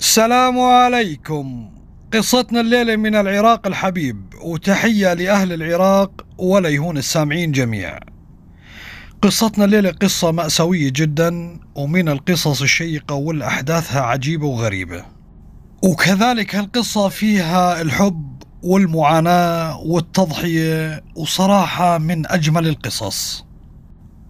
السلام عليكم قصتنا الليلة من العراق الحبيب وتحية لأهل العراق وليهون السامعين جميعا قصتنا الليلة قصة مأساوية جدا ومن القصص الشيقة والأحداثها عجيبة وغريبة وكذلك هالقصة فيها الحب والمعاناة والتضحية وصراحة من أجمل القصص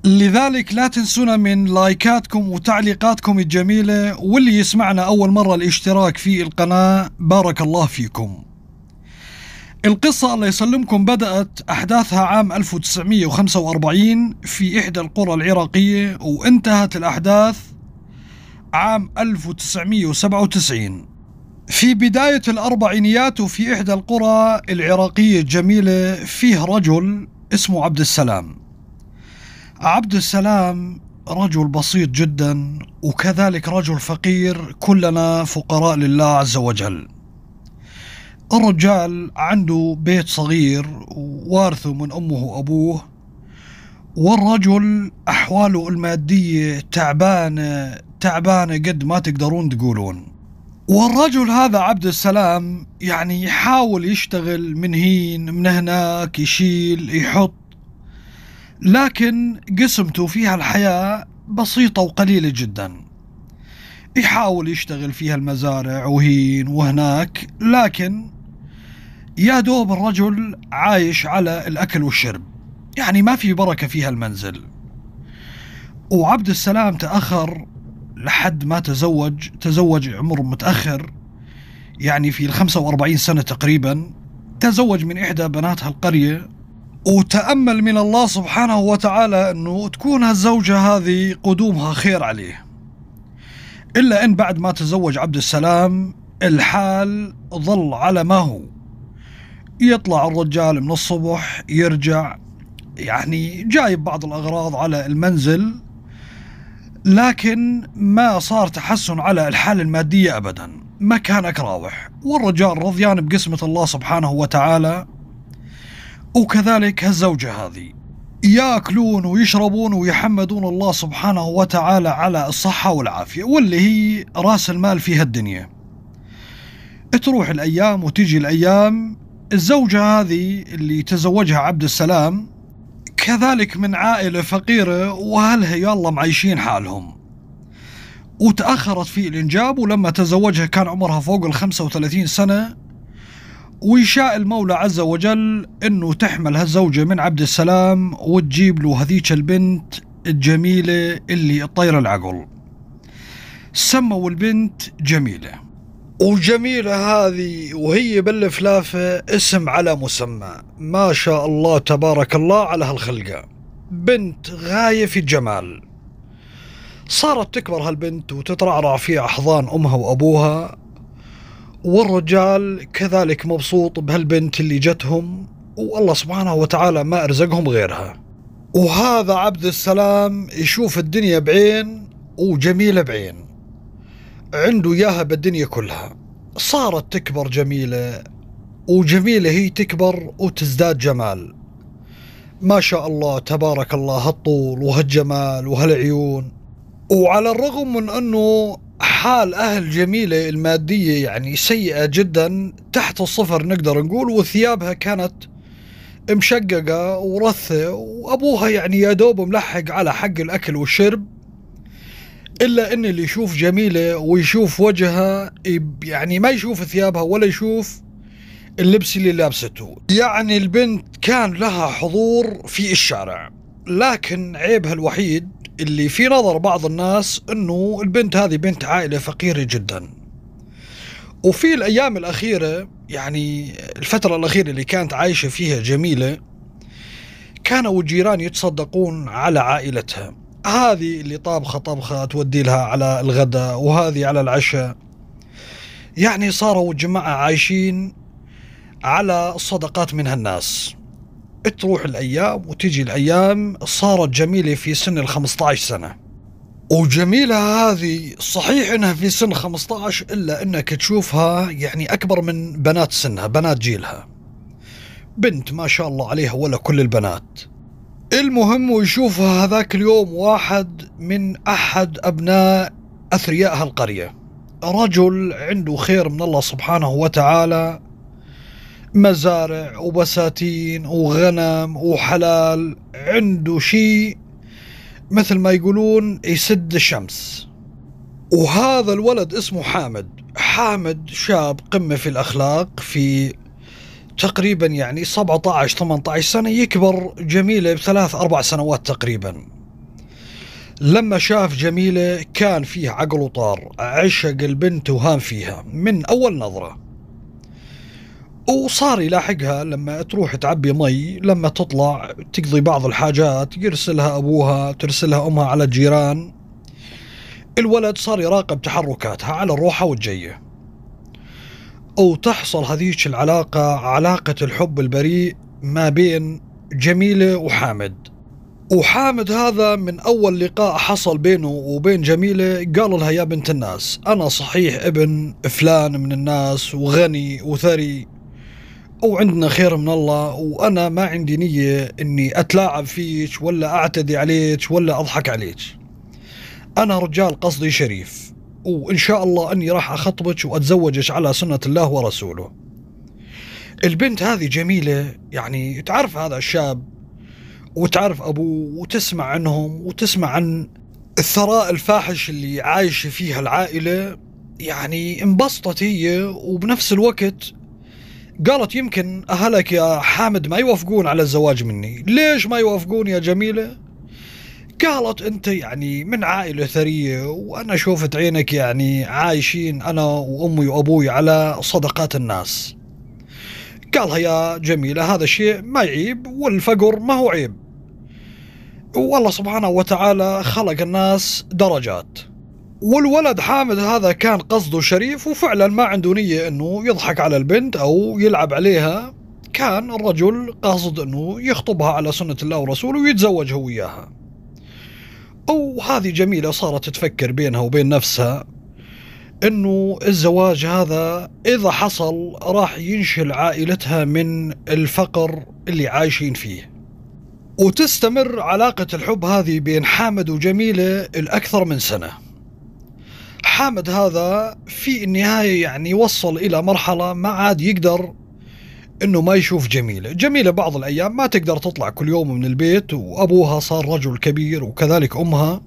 لذلك لا تنسونا من لايكاتكم وتعليقاتكم الجميلة واللي يسمعنا أول مرة الاشتراك في القناة بارك الله فيكم القصة الله يسلمكم بدأت أحداثها عام 1945 في إحدى القرى العراقية وانتهت الأحداث عام 1997 في بداية الأربعينيات وفي إحدى القرى العراقية الجميلة فيه رجل اسمه عبد السلام عبد السلام رجل بسيط جدا وكذلك رجل فقير كلنا فقراء لله عز وجل الرجال عنده بيت صغير وارثه من امه وابوه والرجل احواله الماديه تعبانه تعبانه قد ما تقدرون تقولون والرجل هذا عبد السلام يعني يحاول يشتغل من هين من هناك يشيل يحط لكن قسمته فيها الحياة بسيطة وقليلة جدا يحاول يشتغل فيها المزارع وهين وهناك لكن يا دوب الرجل عايش على الأكل والشرب يعني ما في بركة فيها المنزل وعبد السلام تأخر لحد ما تزوج تزوج عمر متأخر يعني في الخمسة وأربعين سنة تقريبا تزوج من إحدى بناتها القرية وتأمل من الله سبحانه وتعالى أنه تكون هالزوجة هذه قدومها خير عليه إلا أن بعد ما تزوج عبد السلام الحال ظل على ما هو يطلع الرجال من الصبح يرجع يعني جايب بعض الأغراض على المنزل لكن ما صار تحسن على الحالة المادية أبدا مكانك راوح والرجال رضيان بقسمة الله سبحانه وتعالى وكذلك هالزوجة هذه ياكلون ويشربون ويحمدون الله سبحانه وتعالى على الصحة والعافية واللي هي راس المال في هالدنيا تروح الأيام وتجي الأيام الزوجة هذه اللي تزوجها عبد السلام كذلك من عائلة فقيرة وأهلها يلا معيشين حالهم وتأخرت في الإنجاب ولما تزوجها كان عمرها فوق ال 35 سنة ويشاء المولى عز وجل انه تحمل هالزوجة من عبد السلام وتجيب له هذيك البنت الجميلة اللي طير العقل سموا البنت جميلة وجميلة هذه وهي بالفلافة اسم على مسمى ما شاء الله تبارك الله على هالخلقة بنت غاية في الجمال صارت تكبر هالبنت وتترعرع في أحضان أمها وأبوها والرجال كذلك مبسوط بهالبنت اللي جتهم والله سبحانه وتعالى ما أرزقهم غيرها وهذا عبد السلام يشوف الدنيا بعين وجميلة بعين عنده ياها بالدنيا كلها صارت تكبر جميلة وجميلة هي تكبر وتزداد جمال ما شاء الله تبارك الله هالطول وهالجمال وهالعيون وعلى الرغم من أنه حال أهل جميلة المادية يعني سيئة جدا تحت الصفر نقدر نقول وثيابها كانت مشققة ورثة وأبوها يعني يا دوب ملحق على حق الأكل والشرب إلا أن اللي يشوف جميلة ويشوف وجهها يعني ما يشوف ثيابها ولا يشوف اللبس اللي لابسته يعني البنت كان لها حضور في الشارع لكن عيبها الوحيد اللي في نظر بعض الناس انه البنت هذه بنت عائله فقيره جدا وفي الايام الاخيره يعني الفتره الاخيره اللي كانت عايشه فيها جميله كانوا الجيران يتصدقون على عائلتها هذه اللي طابخه طبخه تودي لها على الغداء وهذه على العشاء يعني صاروا الجماعه عايشين على الصدقات من هالناس تروح الايام وتجي الايام صارت جميله في سن ال 15 سنه وجميلة هذه صحيح انها في سن 15 الا انك تشوفها يعني اكبر من بنات سنها بنات جيلها بنت ما شاء الله عليها ولا كل البنات المهم ويشوفها هذاك اليوم واحد من احد ابناء اثرياء هالقريه رجل عنده خير من الله سبحانه وتعالى مزارع وبساتين وغنم وحلال عنده شيء مثل ما يقولون يسد الشمس وهذا الولد اسمه حامد حامد شاب قمة في الأخلاق في تقريبا يعني 17 18 سنة يكبر جميلة بثلاث أربع سنوات تقريبا لما شاف جميلة كان فيه عقل وطار عشق البنت وهام فيها من أول نظرة وصار يلاحقها لما تروح تعبي مي لما تطلع تقضي بعض الحاجات يرسلها أبوها ترسلها أمها على الجيران الولد صار يراقب تحركاتها على الروحة والجية وتحصل هذيك العلاقة علاقة الحب البريء ما بين جميلة وحامد وحامد هذا من أول لقاء حصل بينه وبين جميلة قال لها يا بنت الناس أنا صحيح ابن فلان من الناس وغني وثري وعندنا خير من الله وانا ما عندي نيه اني اتلاعب فيك ولا اعتدي عليك ولا اضحك عليك انا رجال قصدي شريف وان شاء الله اني راح اخطبك واتزوجك على سنه الله ورسوله البنت هذه جميله يعني تعرف هذا الشاب وتعرف ابوه وتسمع عنهم وتسمع عن الثراء الفاحش اللي عايشه فيها العائله يعني انبسطت هي وبنفس الوقت قالت يمكن أهلك يا حامد ما يوافقون على الزواج مني ليش ما يوافقون يا جميلة قالت أنت يعني من عائلة ثرية وأنا شوفت عينك يعني عايشين أنا وأمي وأبوي على صدقات الناس قالها يا جميلة هذا الشيء ما يعيب والفقر ما هو عيب والله سبحانه وتعالى خلق الناس درجات والولد حامد هذا كان قصده شريف وفعلا ما عنده نية انه يضحك على البنت او يلعب عليها كان الرجل قاصد انه يخطبها على سنة الله ورسوله ويتزوج هو وياها او هذه جميلة صارت تفكر بينها وبين نفسها انه الزواج هذا اذا حصل راح ينشل عائلتها من الفقر اللي عايشين فيه وتستمر علاقة الحب هذه بين حامد وجميلة الأكثر من سنة حامد هذا في النهايه يعني وصل الى مرحله ما عاد يقدر انه ما يشوف جميله، جميله بعض الايام ما تقدر تطلع كل يوم من البيت وابوها صار رجل كبير وكذلك امها.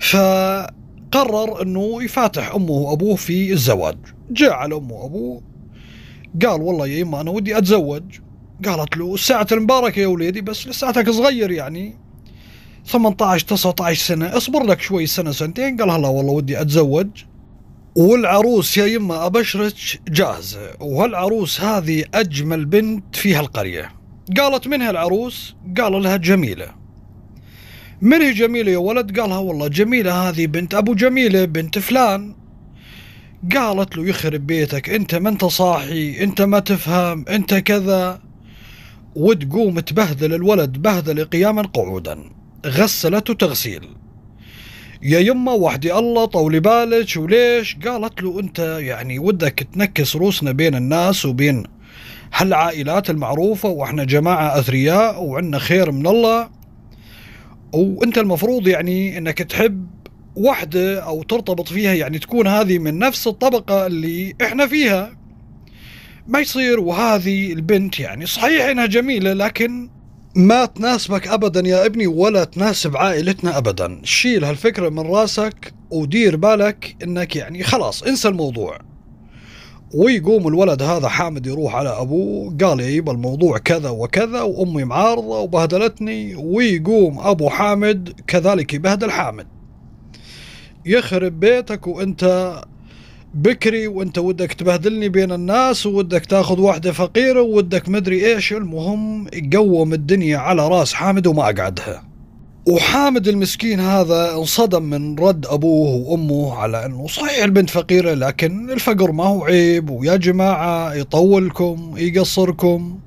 فقرر انه يفاتح امه وابوه في الزواج، جاء على امه وابوه قال والله يا اما انا ودي اتزوج قالت له الساعة المباركة يا وليدي بس لساتك صغير يعني 18 19 سنه اصبر لك شوي سنه سنتين قال هلا والله ودي اتزوج والعروس يا يما ابشرك جاهزه وهالعروس هذه اجمل بنت في هالقريه قالت منها العروس قال لها جميله من هي جميله يا ولد قالها والله جميله هذه بنت ابو جميله بنت فلان قالت له يخرب بيتك انت ما انت صاحي انت ما تفهم انت كذا وتقوم تبهذل الولد بهذله قياما قعودا غسلته تغسيل يا يما وحدي الله طولي بالك وليش قالت له انت يعني ودك تنكس روسنا بين الناس وبين هالعائلات المعروفة واحنا جماعة اثرياء وعندنا خير من الله وانت المفروض يعني انك تحب وحدة او ترتبط فيها يعني تكون هذه من نفس الطبقة اللي احنا فيها ما يصير وهذه البنت يعني صحيح انها جميلة لكن ما تناسبك ابدا يا ابني ولا تناسب عائلتنا ابدا شيل هالفكره من راسك ودير بالك انك يعني خلاص انسى الموضوع ويقوم الولد هذا حامد يروح على ابوه قال يا إيه يبا الموضوع كذا وكذا وامي معارضه وبهدلتني ويقوم ابو حامد كذلك يبهدل حامد يخرب بيتك وانت بكري وانت ودك تبهدلني بين الناس وودك تاخذ واحده فقيره وودك مدري ايش المهم قوم الدنيا على راس حامد وما اقعدها وحامد المسكين هذا انصدم من رد ابوه وامه على انه صحيح البنت فقيره لكن الفقر ما هو عيب ويا جماعه يطولكم يقصركم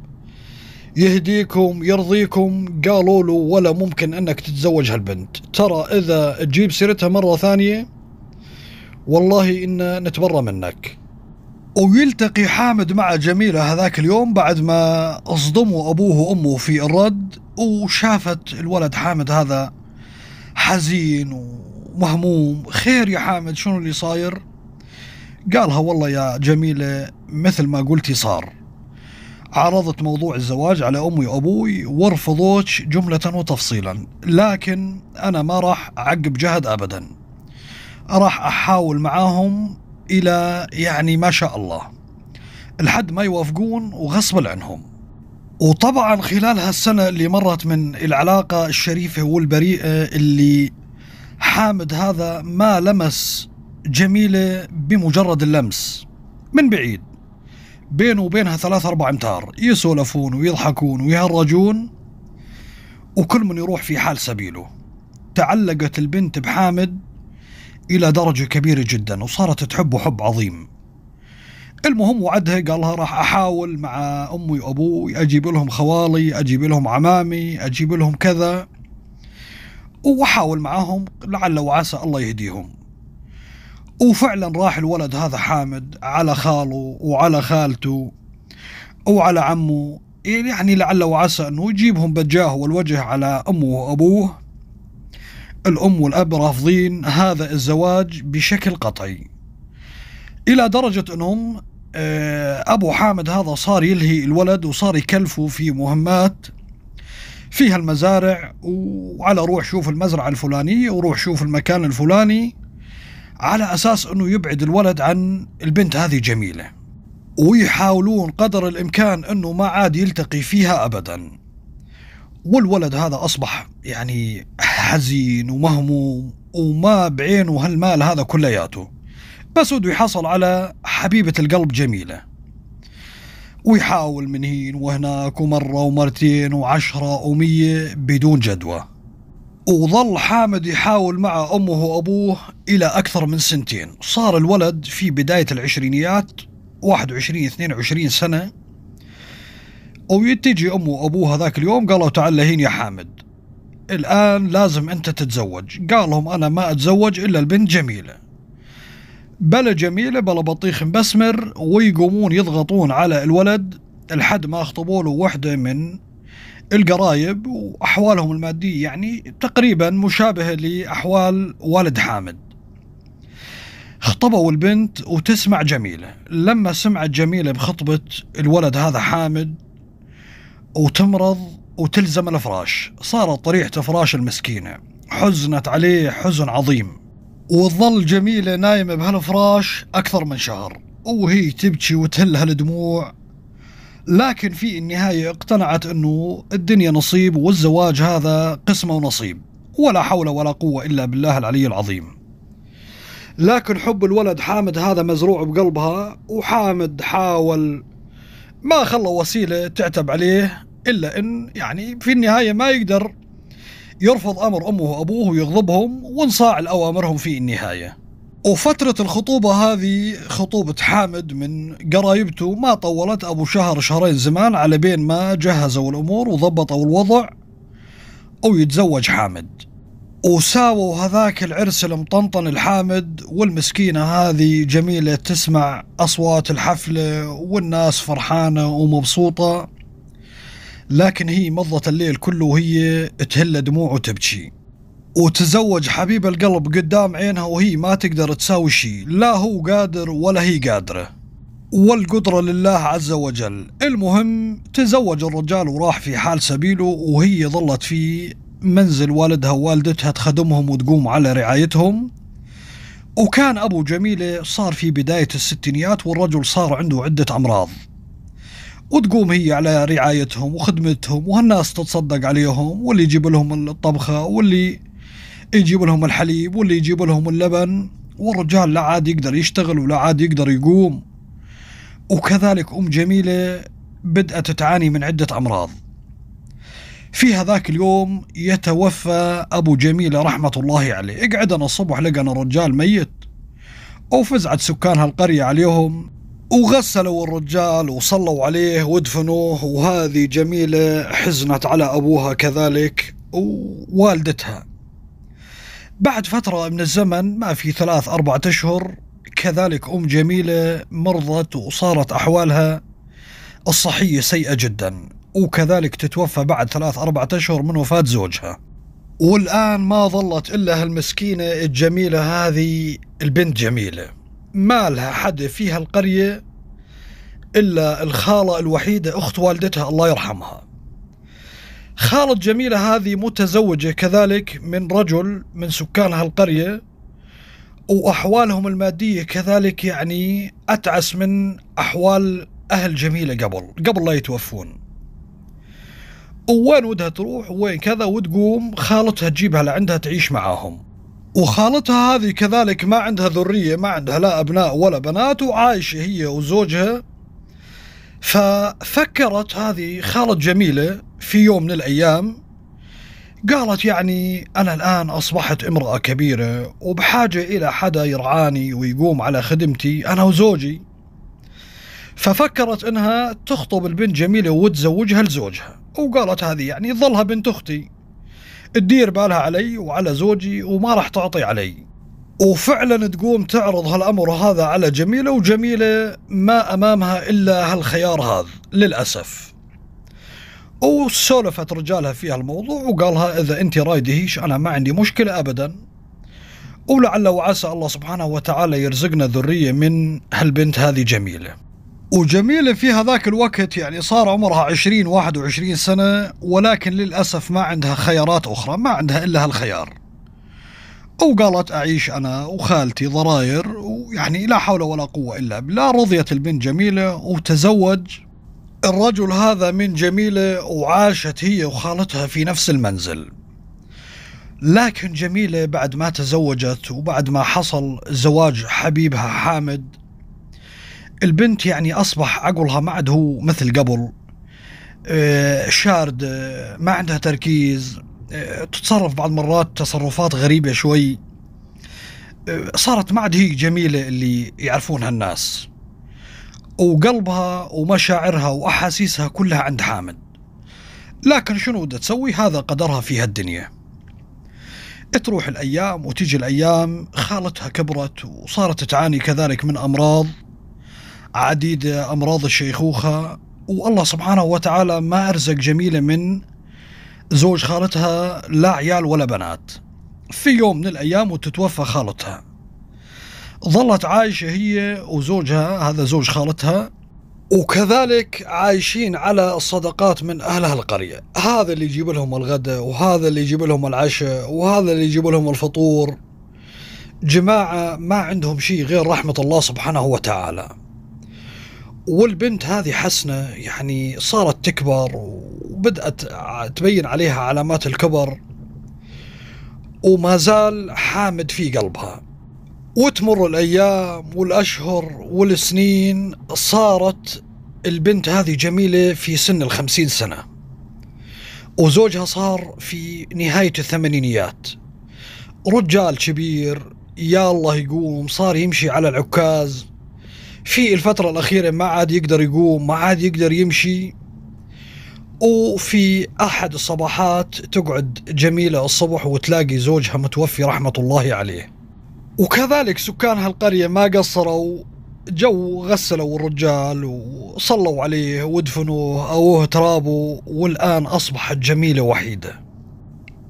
يهديكم يرضيكم قالوا له ولا ممكن انك تتزوج هالبنت ترى اذا تجيب سيرتها مره ثانيه والله إن نتبرى منك ويلتقي حامد مع جميلة هذاك اليوم بعد ما أصدموا أبوه وأمه في الرد وشافت الولد حامد هذا حزين ومهموم خير يا حامد شنو اللي صاير قالها والله يا جميلة مثل ما قلتي صار عرضت موضوع الزواج على أمي وأبوي ورفضوش جملة وتفصيلا لكن أنا ما راح أعقب جهد أبداً راح احاول معاهم الى يعني ما شاء الله الحد ما يوافقون وغصب عنهم وطبعا خلال هالسنه اللي مرت من العلاقه الشريفه والبريئه اللي حامد هذا ما لمس جميله بمجرد اللمس من بعيد بينه وبينها ثلاث أربع أمتار يسولفون ويضحكون ويهرجون وكل من يروح في حال سبيله تعلقت البنت بحامد إلى درجة كبيرة جدا وصارت تحبه حب عظيم المهم وعدها قال لها راح أحاول مع أمي وأبوي أجيب لهم خوالي أجيب لهم عمامي أجيب لهم كذا وأحاول معهم لعل وعسى الله يهديهم وفعلا راح الولد هذا حامد على خاله وعلى خالته وعلى عمه يعني لعل وعسى أنه يجيبهم بجاه والوجه على أمه وأبوه الأم والأب رافضين هذا الزواج بشكل قطعي إلى درجة أنهم آه، أبو حامد هذا صار يلهي الولد وصار يكلفه في مهمات فيها المزارع وعلى روح شوف المزرعة الفلانية وروح شوف المكان الفلاني على أساس أنه يبعد الولد عن البنت هذه جميلة ويحاولون قدر الإمكان أنه ما عاد يلتقي فيها أبداً والولد هذا أصبح يعني حزين ومهموم وما بعينه هالمال هذا كلياته بس بده يحصل على حبيبة القلب جميلة ويحاول من هين وهناك ومرة ومرتين وعشرة ومية بدون جدوى وظل حامد يحاول مع أمه وأبوه إلى أكثر من سنتين صار الولد في بداية العشرينيات 21 22 سنة أو تجي أمه وأبوه ذاك اليوم قالوا تعال لهين يا حامد الآن لازم أنت تتزوج قال لهم أنا ما أتزوج إلا البنت جميلة بلا جميلة بلا بطيخ مبسمر ويقومون يضغطون على الولد لحد ما خطبوا له وحدة من القرايب وأحوالهم المادية يعني تقريبا مشابهة لأحوال والد حامد خطبوا البنت وتسمع جميلة لما سمعت جميلة بخطبة الولد هذا حامد وتمرض وتلزم الافراش صارت طريحه فراش المسكينه حزنت عليه حزن عظيم وظل جميلة نايمة بهالفراش أكثر من شهر وهي تبكي وتهل هالدموع لكن في النهاية اقتنعت أنه الدنيا نصيب والزواج هذا قسمة ونصيب ولا حول ولا قوة إلا بالله العلي العظيم لكن حب الولد حامد هذا مزروع بقلبها وحامد حاول ما خلوا وسيله تعتب عليه الا ان يعني في النهايه ما يقدر يرفض امر امه وابوه ويغضبهم وانصاع لاوامرهم في النهايه. وفترة الخطوبة هذه خطوبة حامد من قرايبته ما طولت أبو شهر شهرين زمان على بين ما جهزوا الأمور وضبطوا الوضع أو يتزوج حامد وساووا هذاك العرس المطنطن الحامد والمسكينة هذه جميلة تسمع أصوات الحفلة والناس فرحانة ومبسوطة لكن هي مضت الليل كله وهي تهل دموع وتبكي وتزوج حبيب القلب قدام عينها وهي ما تقدر تساوي شيء لا هو قادر ولا هي قادرة والقدرة لله عز وجل المهم تزوج الرجال وراح في حال سبيله وهي ظلت فيه منزل والدها ووالدتها تخدمهم وتقوم على رعايتهم وكان أبو جميلة صار في بداية الستينيات والرجل صار عنده عدة أمراض وتقوم هي على رعايتهم وخدمتهم وهالناس تتصدق عليهم واللي يجيب لهم الطبخة واللي يجيب لهم الحليب واللي يجيب لهم اللبن والرجال لا عاد يقدر يشتغل ولا عاد يقدر يقوم وكذلك أم جميلة بدأت تعاني من عدة أمراض في هذاك اليوم يتوفى أبو جميلة رحمة الله عليه اقعدنا الصبح لقنا الرجال ميت وفزعت سكان هالقرية عليهم وغسلوا الرجال وصلوا عليه ودفنوه وهذه جميلة حزنت على أبوها كذلك ووالدتها بعد فترة من الزمن ما في ثلاث أربعة أشهر كذلك أم جميلة مرضت وصارت أحوالها الصحية سيئة جدا وكذلك تتوفى بعد ثلاث أربعة أشهر من وفاة زوجها والآن ما ظلت إلا هالمسكينة الجميلة هذه البنت جميلة ما لها حد في هالقرية إلا الخالة الوحيدة أخت والدتها الله يرحمها خالة جميلة هذه متزوجة كذلك من رجل من سكان هالقرية وأحوالهم المادية كذلك يعني أتعس من أحوال أهل جميلة قبل قبل لا يتوفون وين ودها تروح وين كذا وتقوم خالتها تجيبها لعندها تعيش معاهم وخالتها هذه كذلك ما عندها ذرية ما عندها لا أبناء ولا بنات وعايشة هي وزوجها ففكرت هذه خالة جميلة في يوم من الأيام قالت يعني أنا الآن أصبحت امرأة كبيرة وبحاجة إلى حدا يرعاني ويقوم على خدمتي أنا وزوجي ففكرت أنها تخطب البنت جميلة وتزوجها لزوجها وقالت هذه يعني ظلها بنت أختي تدير بالها علي وعلى زوجي وما راح تعطي علي وفعلا تقوم تعرض هالأمر هذا على جميلة وجميلة ما أمامها إلا هالخيار هذا للأسف وسولفت رجالها في هالموضوع وقالها إذا أنت رايدهيش أنا ما عندي مشكلة أبدا ولعل وعسى الله سبحانه وتعالى يرزقنا ذرية من هالبنت هذه جميلة وجميلة في هذاك الوقت يعني صار عمرها 20 21 سنة ولكن للأسف ما عندها خيارات أخرى ما عندها إلا هالخيار أو قالت أعيش أنا وخالتي ضراير ويعني لا حول ولا قوة إلا بالله رضيت البنت جميلة وتزوج الرجل هذا من جميلة وعاشت هي وخالتها في نفس المنزل لكن جميلة بعد ما تزوجت وبعد ما حصل زواج حبيبها حامد البنت يعني أصبح عقلها ما عاد هو مثل قبل آه، شارد آه، ما عندها تركيز آه، تتصرف بعض مرات تصرفات غريبة شوي صارت ما عاد هي جميلة اللي يعرفونها الناس وقلبها ومشاعرها وأحاسيسها كلها عند حامد لكن شنو بدها تسوي هذا قدرها في هالدنيا تروح الأيام وتجي الأيام خالتها كبرت وصارت تعاني كذلك من أمراض عديد أمراض الشيخوخة والله سبحانه وتعالى ما أرزق جميلة من زوج خالتها لا عيال ولا بنات في يوم من الأيام وتتوفى خالتها ظلت عايشة هي وزوجها هذا زوج خالتها وكذلك عايشين على الصدقات من أهلها القرية هذا اللي يجيب لهم الغداء وهذا اللي يجيب لهم العشاء وهذا اللي يجيب لهم الفطور جماعة ما عندهم شيء غير رحمة الله سبحانه وتعالى والبنت هذه حسنه يعني صارت تكبر وبدات تبين عليها علامات الكبر وما زال حامد في قلبها وتمر الايام والاشهر والسنين صارت البنت هذه جميله في سن الخمسين سنه وزوجها صار في نهايه الثمانينيات رجال كبير يا الله يقوم صار يمشي على العكاز في الفترة الأخيرة ما عاد يقدر يقوم ما عاد يقدر يمشي وفي أحد الصباحات تقعد جميلة الصبح وتلاقي زوجها متوفي رحمة الله عليه وكذلك سكان هالقرية ما قصروا جو غسلوا الرجال وصلوا عليه ودفنوه أوه ترابه والآن أصبحت جميلة وحيدة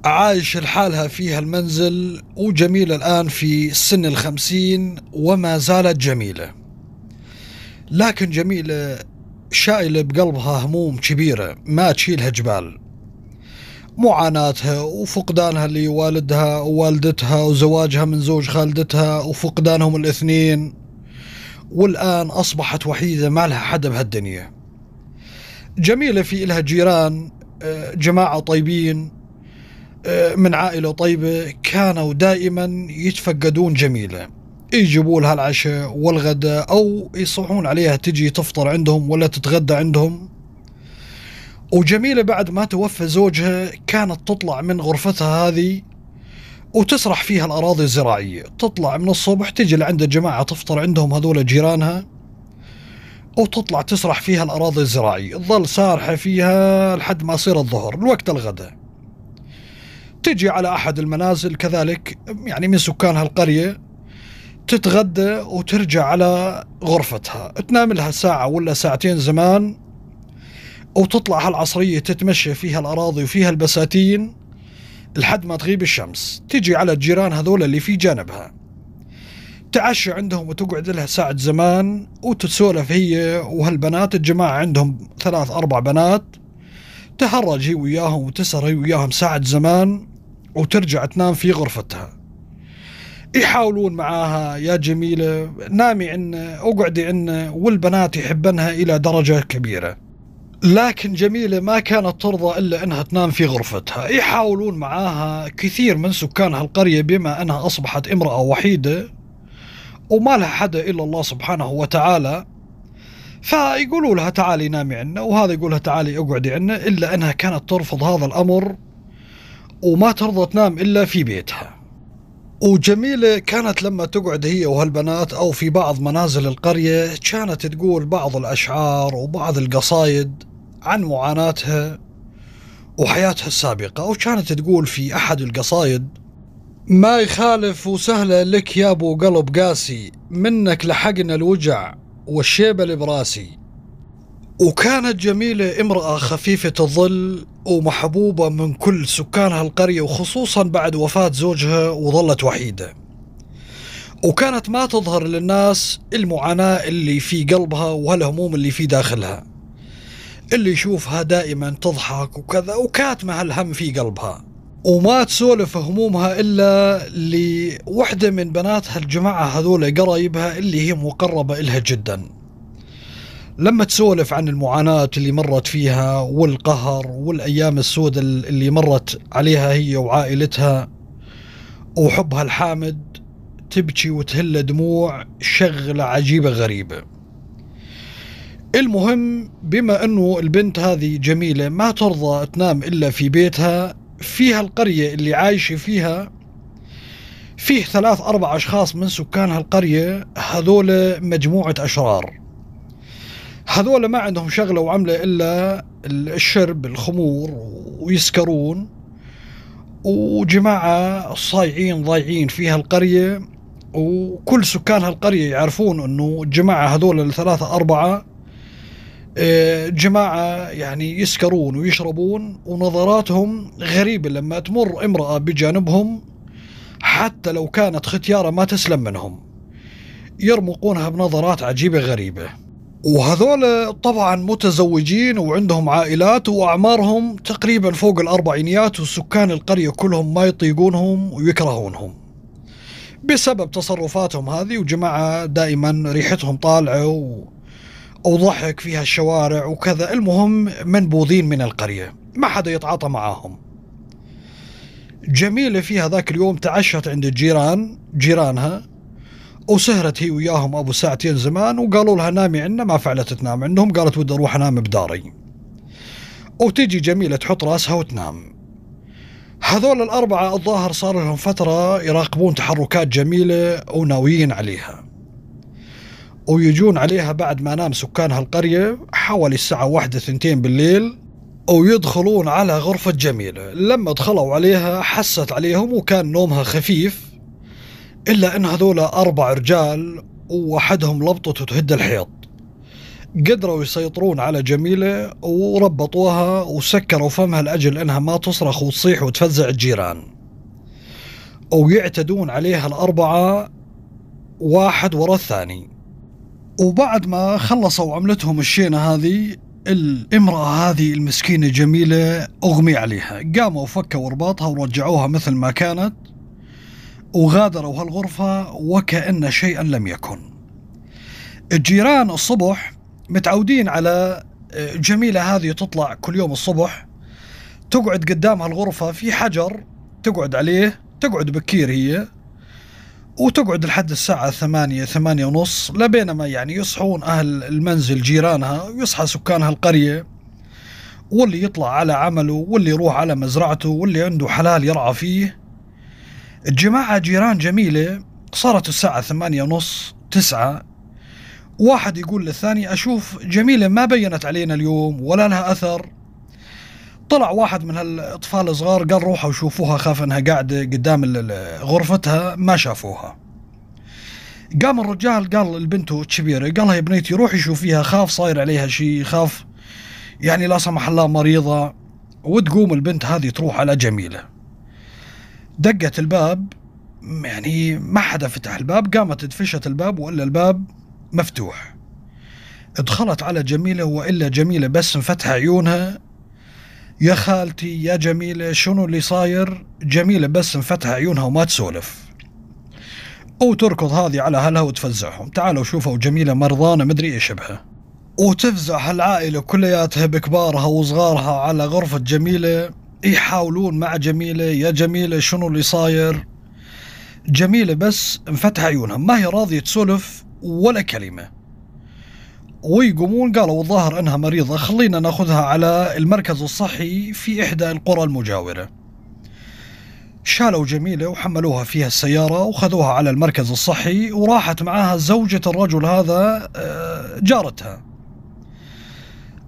عايش لحالها في هالمنزل وجميلة الآن في سن الخمسين وما زالت جميلة لكن جميلة شايلة بقلبها هموم كبيرة ما تشيلها جبال معاناتها وفقدانها لوالدها ووالدتها وزواجها من زوج خالدتها وفقدانهم الاثنين والآن أصبحت وحيدة ما لها حدا بهالدنيا جميلة في إلها جيران جماعة طيبين من عائلة طيبة كانوا دائما يتفقدون جميلة يجيبوا لها العشاء والغداء او يصحون عليها تجي تفطر عندهم ولا تتغدى عندهم وجميلة بعد ما توفى زوجها كانت تطلع من غرفتها هذه وتسرح فيها الأراضي الزراعية تطلع من الصبح تجي لعند الجماعة تفطر عندهم هذول جيرانها وتطلع تسرح فيها الأراضي الزراعية تظل سارحة فيها لحد ما يصير الظهر الوقت الغداء تجي على أحد المنازل كذلك يعني من سكان هالقرية تتغدى وترجع على غرفتها تنام لها ساعة ولا ساعتين زمان وتطلع هالعصرية تتمشى فيها الأراضي وفيها البساتين لحد ما تغيب الشمس تجي على الجيران هذول اللي في جانبها تعشى عندهم وتقعد لها ساعة زمان وتتسولف هي وهالبنات الجماعة عندهم ثلاث أربع بنات تهرج هي وياهم وتسهر هي وياهم ساعة زمان وترجع تنام في غرفتها يحاولون معاها يا جميلة نامي عنا اقعدي عنا والبنات يحبنها إلى درجة كبيرة لكن جميلة ما كانت ترضى إلا أنها تنام في غرفتها يحاولون معاها كثير من سكان هالقرية بما أنها أصبحت امرأة وحيدة وما لها حدا إلا الله سبحانه وتعالى فيقولوا لها تعالي نامي عنا وهذا يقول لها تعالي اقعدي عنا إلا أنها كانت ترفض هذا الأمر وما ترضى تنام إلا في بيتها وجميلة كانت لما تقعد هي وهالبنات أو في بعض منازل القرية كانت تقول بعض الأشعار وبعض القصايد عن معاناتها وحياتها السابقة وكانت تقول في أحد القصايد ما يخالف وسهلة لك يا أبو قلب قاسي منك لحقنا الوجع والشيبة اللي براسي وكانت جميلة امرأة خفيفة الظل ومحبوبة من كل سكان هالقرية وخصوصا بعد وفاة زوجها وظلت وحيدة وكانت ما تظهر للناس المعاناة اللي في قلبها وهالهموم اللي في داخلها اللي يشوفها دائما تضحك وكذا وكاتمة هالهم في قلبها وما تسولف همومها إلا لوحدة من بناتها الجماعة هذول قرايبها اللي هي مقربة إلها جداً لما تسولف عن المعاناة اللي مرت فيها والقهر والأيام السوداء اللي مرت عليها هي وعائلتها وحبها الحامد تبكي وتهل دموع شغلة عجيبة غريبة المهم بما أنه البنت هذه جميلة ما ترضى تنام إلا في بيتها فيها القرية اللي عايشة فيها فيه ثلاث أربع أشخاص من سكان هالقرية هذول مجموعة أشرار هذول ما عندهم شغلة وعملة إلا الشرب الخمور ويسكرون وجماعة صايعين ضايعين في هالقرية وكل سكان هالقرية يعرفون أنه الجماعة هذول الثلاثة أربعة آه، جماعة يعني يسكرون ويشربون ونظراتهم غريبة لما تمر امرأة بجانبهم حتى لو كانت ختيارة ما تسلم منهم يرمقونها بنظرات عجيبة غريبة وهذول طبعا متزوجين وعندهم عائلات واعمارهم تقريبا فوق الاربعينيات وسكان القريه كلهم ما يطيقونهم ويكرهونهم بسبب تصرفاتهم هذه وجماعه دائما ريحتهم طالعه و... او ضحك فيها الشوارع وكذا المهم منبوذين من القريه ما حدا يتعاطى معاهم جميلة فيها ذاك اليوم تعشت عند الجيران جيرانها وسهرت هي وياهم ابو ساعتين زمان وقالوا لها نامي عندنا ما فعلت تنام عندهم قالت ودي اروح انام بداري وتجي جميله تحط راسها وتنام هذول الاربعه الظاهر صار لهم فتره يراقبون تحركات جميله وناويين عليها ويجون عليها بعد ما نام سكان هالقرية حوالي الساعة واحدة ثنتين بالليل ويدخلون على غرفة جميلة لما دخلوا عليها حست عليهم وكان نومها خفيف إلا إن هذول أربع رجال ووحدهم لبطة تهد الحيط قدروا يسيطرون على جميلة وربطوها وسكروا فمها لأجل إنها ما تصرخ وتصيح وتفزع الجيران ويعتدون عليها الأربعة واحد ورا الثاني وبعد ما خلصوا عملتهم الشينة هذه الامرأة هذه المسكينة جميلة أغمي عليها قاموا وفكوا رباطها ورجعوها مثل ما كانت وغادروا هالغرفة وكأن شيئا لم يكن الجيران الصبح متعودين على آه، جميلة هذه تطلع كل يوم الصبح تقعد قدام هالغرفة في حجر تقعد عليه تقعد بكير هي وتقعد لحد الساعة ثمانية ثمانية ونص لبينما يعني يصحون أهل المنزل جيرانها ويصحى سكان هالقرية واللي يطلع على عمله واللي يروح على مزرعته واللي عنده حلال يرعى فيه الجماعة جيران جميلة صارت الساعة ثمانية ونص تسعة واحد يقول للثاني أشوف جميلة ما بينت علينا اليوم ولا لها أثر طلع واحد من هالأطفال الصغار قال روحوا وشوفوها خاف أنها قاعدة قدام غرفتها ما شافوها قام الرجال قال لبنته الكبيرة قال لها يا بنيتي روحي شوفيها خاف صاير عليها شيء خاف يعني لا سمح الله مريضة وتقوم البنت هذه تروح على جميله دقت الباب يعني ما حدا فتح الباب قامت دفشت الباب وإلا الباب مفتوح دخلت على جميلة وإلا جميلة بس انفتح عيونها يا خالتي يا جميلة شنو اللي صاير جميلة بس انفتح عيونها وما تسولف وتركض هذه على أهلها وتفزعهم تعالوا شوفوا جميلة مرضانة مدري إيش بها وتفزع هالعائلة كلياتها بكبارها وصغارها على غرفة جميلة يحاولون مع جميلة يا جميلة شنو اللي صاير جميلة بس انفتح عيونها ما هي راضية تسولف ولا كلمة ويقومون قالوا الظاهر انها مريضة خلينا ناخذها على المركز الصحي في احدى القرى المجاورة شالوا جميلة وحملوها فيها السيارة وخذوها على المركز الصحي وراحت معاها زوجة الرجل هذا آه، جارتها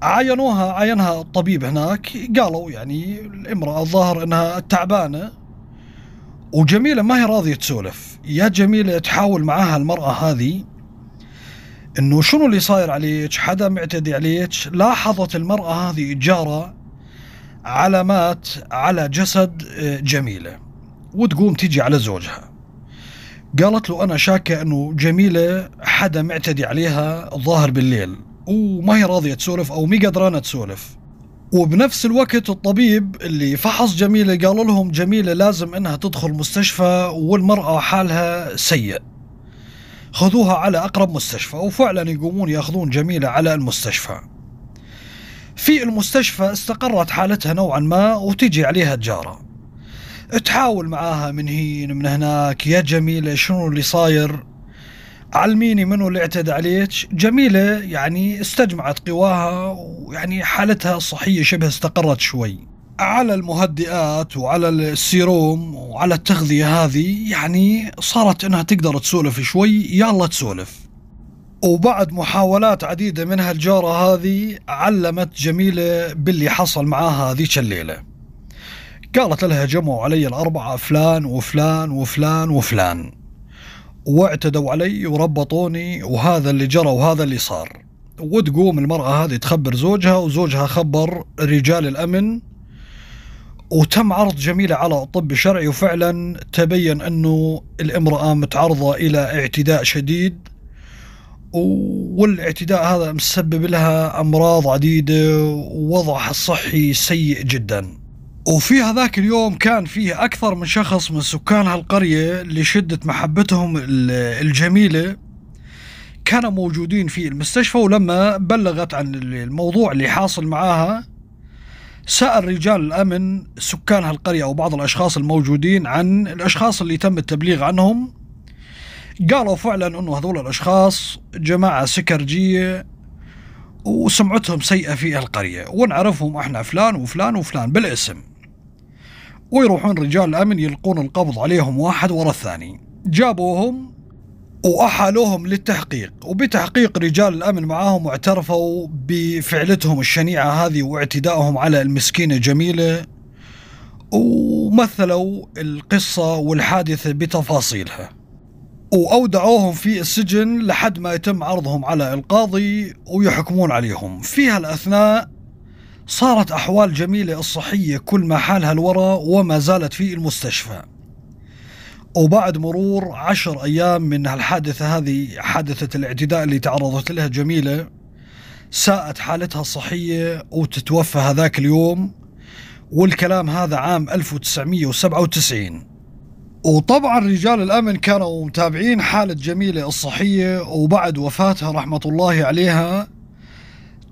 عاينوها عاينها الطبيب هناك قالوا يعني الامرأة الظاهر انها تعبانة وجميلة ما هي راضية تسولف يا جميلة تحاول معاها المرأة هذه انه شنو اللي صاير عليك حدا معتدي عليك لاحظت المرأة هذه جارة علامات على جسد آه، جميلة وتقوم تيجي على زوجها قالت له أنا شاكة أنه جميلة حدا معتدي عليها الظاهر بالليل وما هي راضيه تسولف او ميجا قدرانه تسولف وبنفس الوقت الطبيب اللي فحص جميلة قال لهم جميلة لازم انها تدخل مستشفى والمرأة حالها سيء خذوها على اقرب مستشفى وفعلا يقومون ياخذون جميلة على المستشفى في المستشفى استقرت حالتها نوعا ما وتجي عليها الجارة تحاول معاها من هين من هناك يا جميلة شنو اللي صاير علميني منو اللي اعتدى عليك جميلة يعني استجمعت قواها ويعني حالتها الصحية شبه استقرت شوي على المهدئات وعلى السيروم وعلى التغذية هذه يعني صارت انها تقدر تسولف شوي يلا تسولف وبعد محاولات عديدة منها الجارة هذه علمت جميلة باللي حصل معاها ذيك الليلة قالت لها جمعوا علي الأربعة فلان وفلان وفلان وفلان واعتدوا علي وربطوني وهذا اللي جرى وهذا اللي صار وتقوم المرأة هذه تخبر زوجها وزوجها خبر رجال الأمن وتم عرض جميلة على الطب الشرعي وفعلا تبين أنه الامرأة متعرضة إلى اعتداء شديد والاعتداء هذا مسبب لها أمراض عديدة ووضعها الصحي سيء جداً وفي هذاك اليوم كان فيه أكثر من شخص من سكان هالقرية لشدة محبتهم الجميلة كانوا موجودين في المستشفى ولما بلغت عن الموضوع اللي حاصل معاها سأل رجال الأمن سكان هالقرية أو بعض الأشخاص الموجودين عن الأشخاص اللي تم التبليغ عنهم قالوا فعلا أنه هذول الأشخاص جماعة سكرجية وسمعتهم سيئة في هالقرية ونعرفهم إحنا فلان وفلان وفلان بالاسم ويروحون رجال الأمن يلقون القبض عليهم واحد ورا الثاني جابوهم وأحالوهم للتحقيق وبتحقيق رجال الأمن معاهم واعترفوا بفعلتهم الشنيعة هذه واعتدائهم على المسكينة جميلة ومثلوا القصة والحادثة بتفاصيلها وأودعوهم في السجن لحد ما يتم عرضهم على القاضي ويحكمون عليهم في هالأثناء صارت أحوال جميلة الصحية كل ما حالها الورى وما زالت في المستشفى وبعد مرور عشر أيام من الحادثة هذه حادثة الاعتداء اللي تعرضت لها جميلة ساءت حالتها الصحية وتتوفى هذاك اليوم والكلام هذا عام 1997 وطبعا رجال الأمن كانوا متابعين حالة جميلة الصحية وبعد وفاتها رحمة الله عليها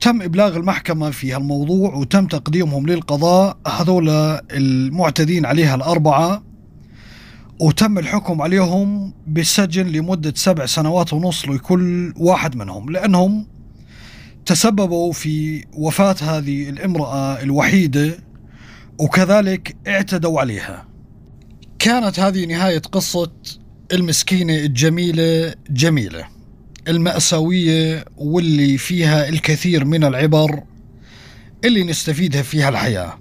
تم ابلاغ المحكمه في هالموضوع وتم تقديمهم للقضاء هذول المعتدين عليها الاربعه وتم الحكم عليهم بالسجن لمده سبع سنوات ونص لكل واحد منهم لانهم تسببوا في وفاه هذه الامراه الوحيده وكذلك اعتدوا عليها. كانت هذه نهايه قصه المسكينه الجميله جميله. المأساوية واللي فيها الكثير من العبر اللي نستفيدها فيها الحياة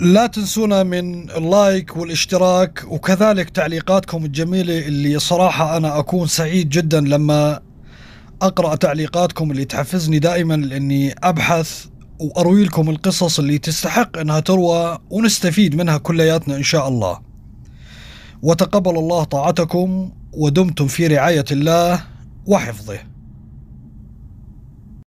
لا تنسونا من اللايك والاشتراك وكذلك تعليقاتكم الجميلة اللي صراحة أنا أكون سعيد جدا لما أقرأ تعليقاتكم اللي تحفزني دائما لأني أبحث وأروي لكم القصص اللي تستحق أنها تروى ونستفيد منها كلياتنا إن شاء الله وتقبل الله طاعتكم ودمتم في رعاية الله وحفظه